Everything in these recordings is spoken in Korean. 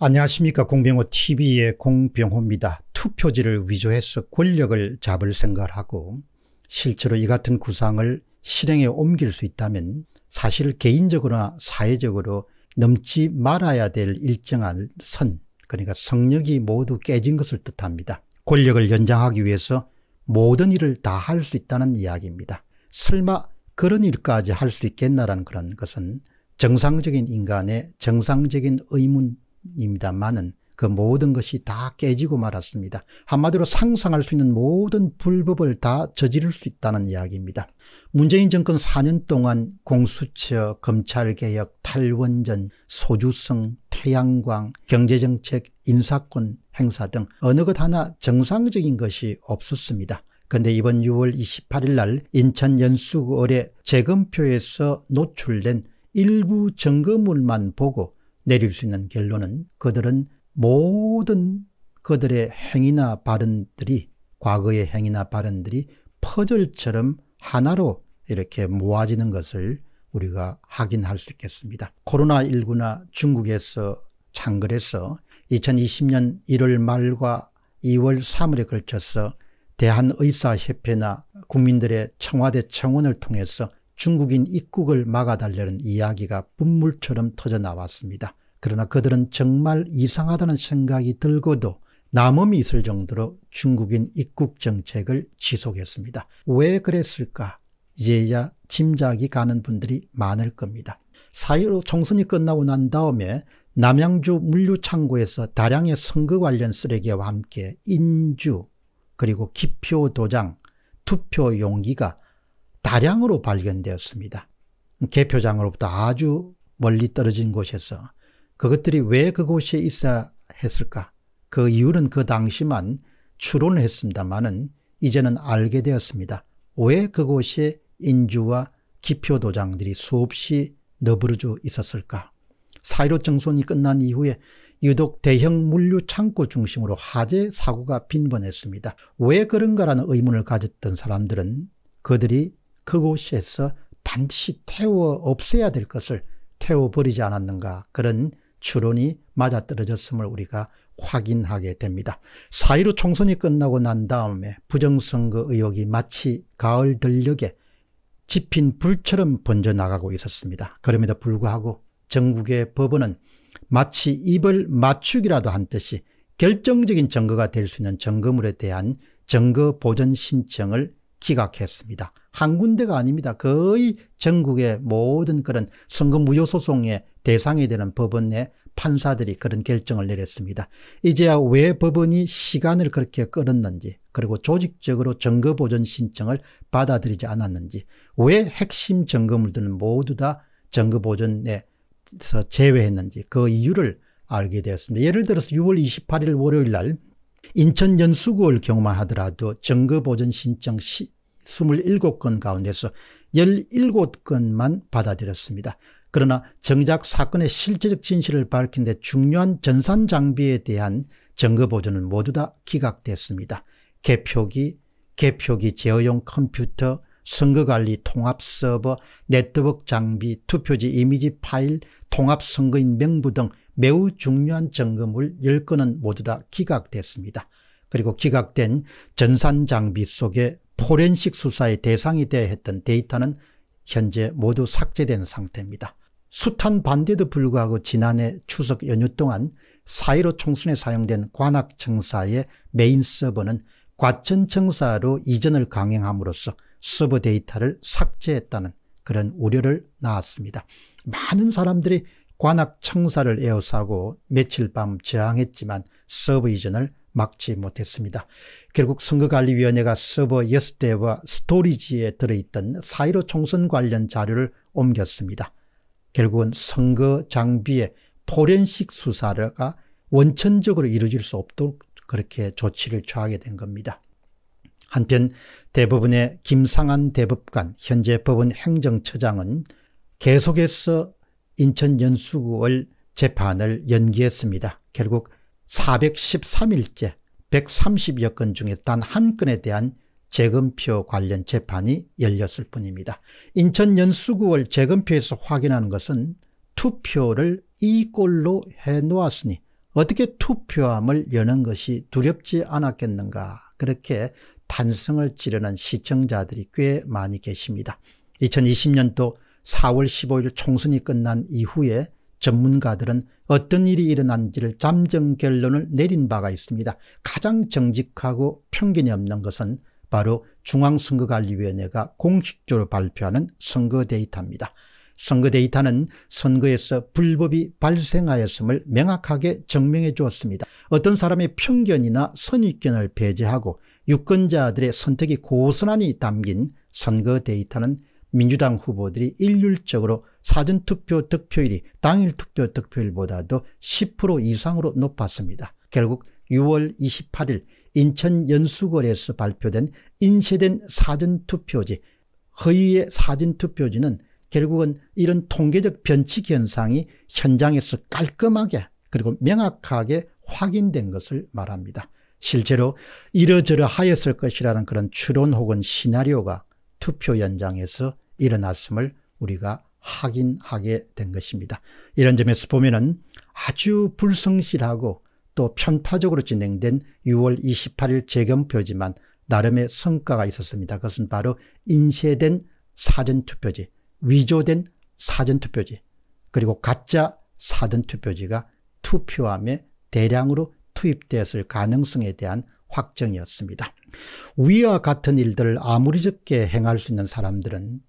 안녕하십니까 공병호 tv의 공병호입니다. 투표지를 위조해서 권력을 잡을 생각을 하고 실제로 이 같은 구상을 실행에 옮길 수 있다면 사실 개인적으로나 사회적으로 넘지 말아야 될 일정한 선 그러니까 성력이 모두 깨진 것을 뜻합니다. 권력을 연장하기 위해서 모든 일을 다 할 수 있다는 이야기입니다. 설마 그런 일까지 할 수 있겠나라는 그런 것은 정상적인 인간의 정상적인 의문 입니다만은 그 모든 것이 다 깨지고 말았습니다. 한마디로 상상할 수 있는 모든 불법을 다 저지를 수 있다는 이야기입니다. 문재인 정권 4년 동안 공수처, 검찰개혁, 탈원전, 소주성, 태양광, 경제정책, 인사권 행사 등 어느 것 하나 정상적인 것이 없었습니다. 근데 이번 6월 28일 날 인천 연수구 의뢰 재검표에서 노출된 일부 점검물만 보고 내릴 수 있는 결론은 그들은 모든 그들의 행위나 발언들이 과거의 행위나 발언들이 퍼즐처럼 하나로 이렇게 모아지는 것을 우리가 확인할 수 있겠습니다. 코로나19나 중국에서 창궐해서 2020년 1월 말과 2월 3월에 걸쳐서 대한의사협회나 국민들의 청와대 청원을 통해서 중국인 입국을 막아달라는 이야기가 분물처럼 터져나왔습니다. 그러나 그들은 정말 이상하다는 생각이 들고도 남음이 있을 정도로 중국인 입국 정책을 지속했습니다. 왜 그랬을까? 이제야 짐작이 가는 분들이 많을 겁니다. 4.15 총선이 끝나고 난 다음에 남양주 물류창고에서 다량의 선거 관련 쓰레기와 함께 인주, 그리고 기표 도장, 투표 용기가 다량으로 발견되었습니다. 개표장으로부터 아주 멀리 떨어진 곳에서 그것들이 왜 그곳에 있어 했을까? 그 이유는 그 당시만 추론을 했습니다만은 이제는 알게 되었습니다. 왜 그곳에 인주와 기표 도장들이 수없이 너부러져 있었을까? 사이로 정손이 끝난 이후에 유독 대형 물류 창고 중심으로 화재 사고가 빈번했습니다. 왜 그런가라는 의문을 가졌던 사람들은 그들이 그곳에서 반드시 태워 없애야 될 것을 태워버리지 않았는가 그런 추론이 맞아떨어졌음을 우리가 확인하게 됩니다. 4.15 총선이 끝나고 난 다음에 부정선거 의혹이 마치 가을 들녘에 지핀 불처럼 번져나가고 있었습니다. 그럼에도 불구하고 전국의 법원은 마치 입을 맞추기라도 한 듯이 결정적인 증거가 될 수 있는 증거물에 대한 증거 보전 신청을 기각했습니다. 한 군데가 아닙니다. 거의 전국의 모든 그런 선거 무효 소송의 대상이 되는 법원 내 판사들이 그런 결정을 내렸습니다. 이제야 왜 법원이 시간을 그렇게 끌었는지 그리고 조직적으로 증거 보전 신청을 받아들이지 않았는지 왜 핵심 증거물들은 모두 다 증거 보전에서 제외했는지 그 이유를 알게 되었습니다. 예를 들어서 6월 28일 월요일 날 인천 연수구를 경험하더라도 증거 보전 신청 시, 27건 가운데서 17건만 받아들였습니다. 그러나 정작 사건의 실제적 진실을 밝힌 데 중요한 전산 장비에 대한 증거 보존은 모두 다 기각됐습니다. 개표기, 개표기 제어용 컴퓨터, 선거관리 통합 서버, 네트워크 장비, 투표지 이미지 파일, 통합 선거인 명부 등 매우 중요한 점검물 10건은 모두 다 기각됐습니다. 그리고 기각된 전산 장비 속에 포렌식 수사의 대상이 되야 했던 데이터는 현재 모두 삭제된 상태입니다. 숱한 반대도 불구하고 지난해 추석 연휴 동안 사1로 총선에 사용된 관악청사의 메인 서버는 과천청사로 이전을 강행함으로써 서버 데이터를 삭제했다는 그런 우려를 낳았습니다. 많은 사람들이 관악청사를 에워싸고 며칠 밤 저항했지만 서버 이전을 막지 못했습니다. 결국 선거관리위원회가 서버 6대와 스토리지에 들어있던 사이로 총선 관련 자료를 옮겼습니다. 결국은 선거 장비의 포렌식 수사가 원천적으로 이루어질 수 없도록 그렇게 조치를 취하게 된 겁니다. 한편 대법원의 김상한 대법관, 현재 법원 행정처장은 계속해서 인천 연수구월 재판을 연기했습니다. 결국 413일째 130여 건 중에 단 한 건에 대한 재검표 관련 재판이 열렸을 뿐입니다. 인천 연수구월 재검표에서 확인하는 것은 투표를 이꼴로 해놓았으니 어떻게 투표함을 여는 것이 두렵지 않았겠는가 그렇게 탄성을 지르는 시청자들이 꽤 많이 계십니다. 2020년도 4월 15일 총선이 끝난 이후에 전문가들은 어떤 일이 일어난지를 잠정 결론을 내린 바가 있습니다. 가장 정직하고 편견이 없는 것은 바로 중앙선거관리위원회가 공식적으로 발표하는 선거 데이터입니다. 선거 데이터는 선거에서 불법이 발생하였음을 명확하게 증명해 주었습니다. 어떤 사람의 편견이나 선입견을 배제하고 유권자들의 선택이 고스란히 담긴 선거 데이터는 민주당 후보들이 일률적으로 사전투표 득표율이 당일 투표 득표율보다도 10% 이상으로 높았습니다. 결국 6월 28일 인천 연수거리에서 발표된 인쇄된 사전투표지 허위의 사전투표지는 결국은 이런 통계적 변칙 현상이 현장에서 깔끔하게 그리고 명확하게 확인된 것을 말합니다. 실제로 이러저러 하였을 것이라는 그런 추론 혹은 시나리오가 투표 현장에서 일어났음을 우리가 확인하게 된 것입니다. 이런 점에서 보면은 아주 불성실하고 또 편파적으로 진행된 6월 28일 재검표지만 나름의 성과가 있었습니다. 그것은 바로 인쇄된 사전투표지, 위조된 사전투표지, 그리고 가짜 사전투표지가 투표함에 대량으로 투입되었을 가능성에 대한 확정이었습니다. 위와 같은 일들을 아무리 적게 행할 수 있는 사람들은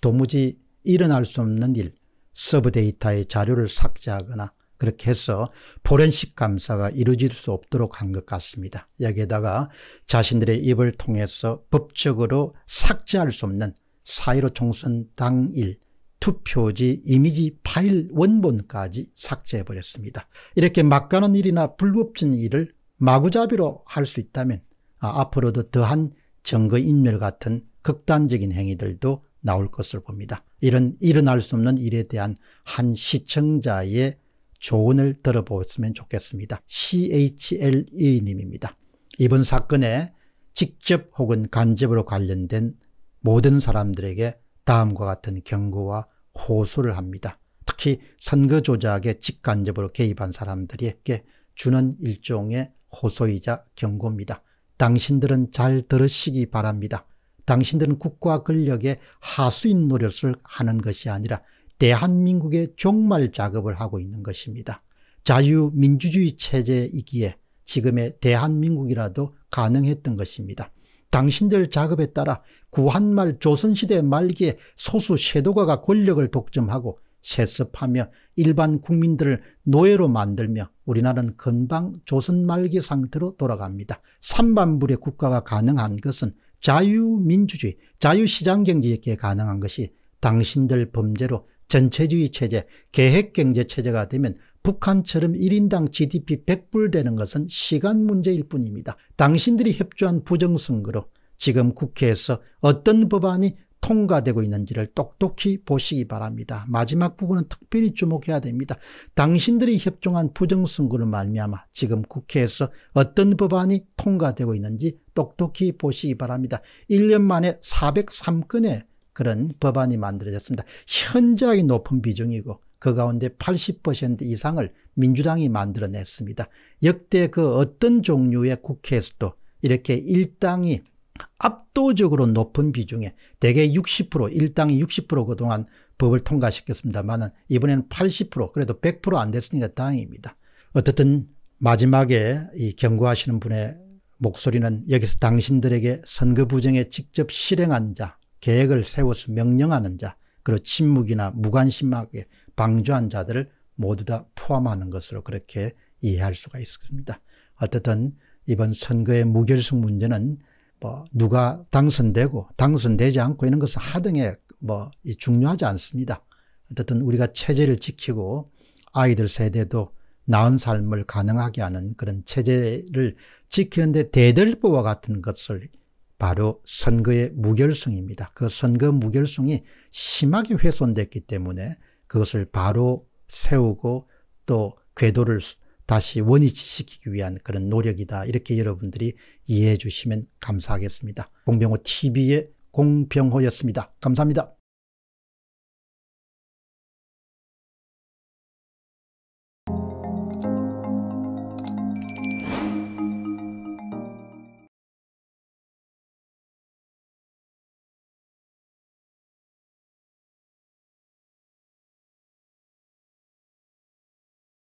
도무지 일어날 수 없는 일, 서브 데이터의 자료를 삭제하거나 그렇게 해서 포렌식 감사가 이루어질 수 없도록 한 것 같습니다. 여기에다가 자신들의 입을 통해서 법적으로 삭제할 수 없는 사이로 총선 당일 투표지 이미지 파일 원본까지 삭제해버렸습니다. 이렇게 막가는 일이나 불법적인 일을 마구잡이로 할 수 있다면 아, 앞으로도 더한 정거인멸 같은 극단적인 행위들도 나올 것을 봅니다. 이런 일어날 수 없는 일에 대한 한 시청자의 조언을 들어보았으면 좋겠습니다. CHLE님입니다. 이번 사건에 직접 혹은 간접으로 관련된 모든 사람들에게 다음과 같은 경고와 호소를 합니다. 특히 선거 조작에 직간접으로 개입한 사람들에게 주는 일종의 호소이자 경고입니다. 당신들은 잘 들으시기 바랍니다. 당신들은 국가 권력의 하수인 노릇을 하는 것이 아니라 대한민국의 종말 작업을 하고 있는 것입니다. 자유민주주의 체제이기에 지금의 대한민국이라도 가능했던 것입니다. 당신들 작업에 따라 구한말 조선시대 말기에 소수 섀도가가 권력을 독점하고 세습하며 일반 국민들을 노예로 만들며 우리나라는 금방 조선 말기 상태로 돌아갑니다. 삼반불의 국가가 가능한 것은 자유민주주의, 자유시장경제에 가능한 것이 당신들 범죄로 전체주의 체제, 계획경제 체제가 되면 북한처럼 1인당 GDP 100불 되는 것은 시간 문제일 뿐입니다. 당신들이 협조한 부정선거로 지금 국회에서 어떤 법안이 통과되고 있는지를 똑똑히 보시기 바랍니다. 마지막 부분은 특별히 주목해야 됩니다. 당신들이 협정한 부정선거를 말미암아 지금 국회에서 어떤 법안이 통과되고 있는지 똑똑히 보시기 바랍니다. 1년 만에 403건의 그런 법안이 만들어졌습니다. 현저하게 높은 비중이고 그 가운데 80% 이상을 민주당이 만들어냈습니다. 역대 그 어떤 종류의 국회에서도 이렇게 일당이 압도적으로 높은 비중에 대개 60% 일당이 60% 그동안 법을 통과시켰습니다만은 이번에는 80% 그래도 100%안 됐으니까 다행입니다. 어쨌든 마지막에 이 경고하시는 분의 목소리는 여기서 당신들에게 선거 부정에 직접 실행한 자, 계획을 세워서 명령하는 자, 그리고 침묵이나 무관심하게 방조한 자들을 모두 다 포함하는 것으로 그렇게 이해할 수가 있습니다. 어쨌든 이번 선거의 무결승 문제는 뭐 누가 당선되고 당선되지 않고 이런 것은 하등에 뭐 중요하지 않습니다. 어쨌든 우리가 체제를 지키고 아이들 세대도 나은 삶을 가능하게 하는 그런 체제를 지키는데 대들보와 같은 것을 바로 선거의 무결성입니다. 그 선거 무결성이 심하게 훼손됐기 때문에 그것을 바로 세우고 또 궤도를 다시 원위치시키기 위한 그런 노력이다. 이렇게 여러분들이 이해해 주시면 감사하겠습니다. 공병호 TV의 공병호였습니다. 감사합니다.